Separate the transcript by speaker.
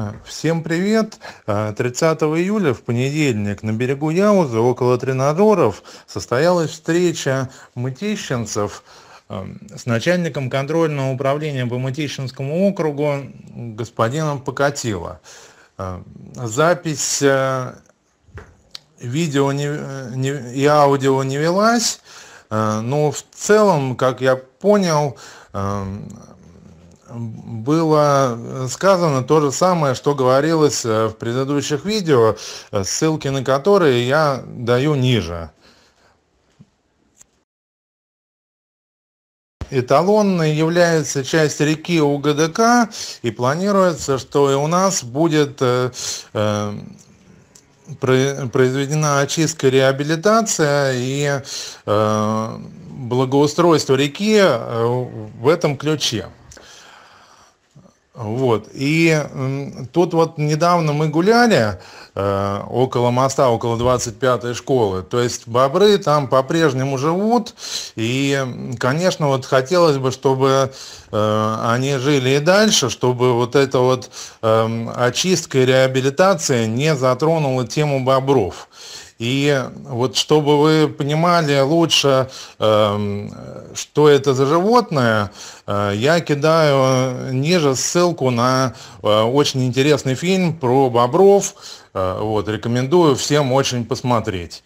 Speaker 1: А, всем привет! 30 а, июля в понедельник на берегу Яузы около Тренадоров состоялась встреча мытищенцев а, с начальником контрольного управления по Мытищинскому округу господином Покатило. Запись видео не, не, и аудио не велась, но в целом, как я понял, было э, сказано то же самое, что говорилось э, в предыдущих видео, э, ссылки на которые я даю ниже. Эталонной является часть реки УГДК, и планируется, что и у нас будет произведена очистка, реабилитация и благоустройство реки в этом ключе. Вот. И тут вот недавно мы гуляли э, около моста, около 25-й школы. То есть бобры там по-прежнему живут. И, конечно, вот хотелось бы, чтобы э, они жили и дальше, чтобы вот эта вот э, эм, очистка и реабилитация не затронула тему бобров. И вот чтобы вы понимали лучше, эм, что это за животное, э, я кидаю ниже ссылку на э, очень интересный фильм про бобров. Э, вот, рекомендую всем очень посмотреть.